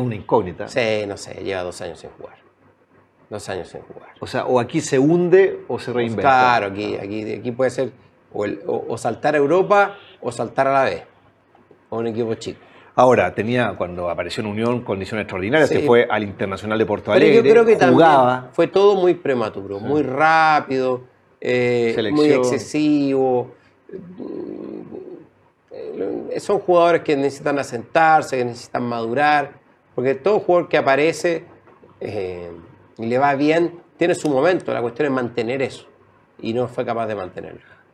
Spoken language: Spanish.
es una incógnita. Sí, no sé, lleva dos años sin jugar. Dos años sin jugar. O sea, o aquí se hunde o se reinventa. Claro, aquí, aquí, aquí puede ser o, saltar a Europa o saltar a la B. O un equipo chico. Ahora, tenía cuando apareció en Unión condiciones extraordinarias, se fue al Internacional de Porto Alegre, Pero yo creo que jugaba. También fue todo muy prematuro, muy rápido, eh, muy excesivo. Eh, son jugadores que necesitan asentarse, que necesitan madurar. Porque todo jugador que aparece eh, y le va bien, tiene su momento. La cuestión es mantener eso. Y no fue capaz de mantenerlo.